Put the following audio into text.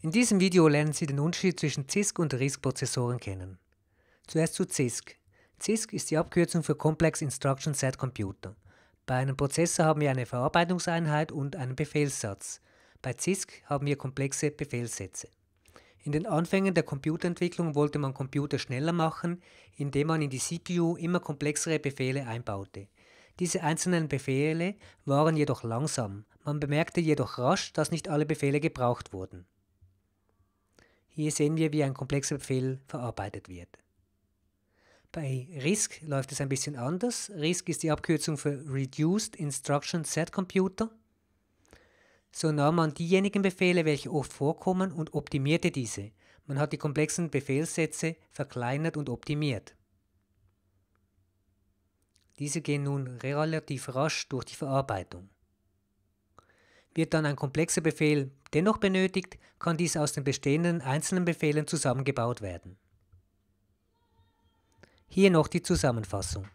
In diesem Video lernen Sie den Unterschied zwischen CISC und RISC-Prozessoren kennen. Zuerst zu CISC. CISC ist die Abkürzung für Complex Instruction Set Computer. Bei einem Prozessor haben wir eine Verarbeitungseinheit und einen Befehlssatz. Bei CISC haben wir komplexe Befehlssätze. In den Anfängen der Computerentwicklung wollte man Computer schneller machen, indem man in die CPU immer komplexere Befehle einbaute. Diese einzelnen Befehle waren jedoch langsam. Man bemerkte jedoch rasch, dass nicht alle Befehle gebraucht wurden. Hier sehen wir, wie ein komplexer Befehl verarbeitet wird. Bei RISC läuft es ein bisschen anders. RISC ist die Abkürzung für Reduced Instruction Set Computer. So nahm man diejenigen Befehle, welche oft vorkommen, und optimierte diese. Man hat die komplexen Befehlssätze verkleinert und optimiert. Diese gehen nun relativ rasch durch die Verarbeitung. Wird dann ein komplexer Befehl dennoch benötigt, kann dies aus den bestehenden einzelnen Befehlen zusammengebaut werden. Hier noch die Zusammenfassung.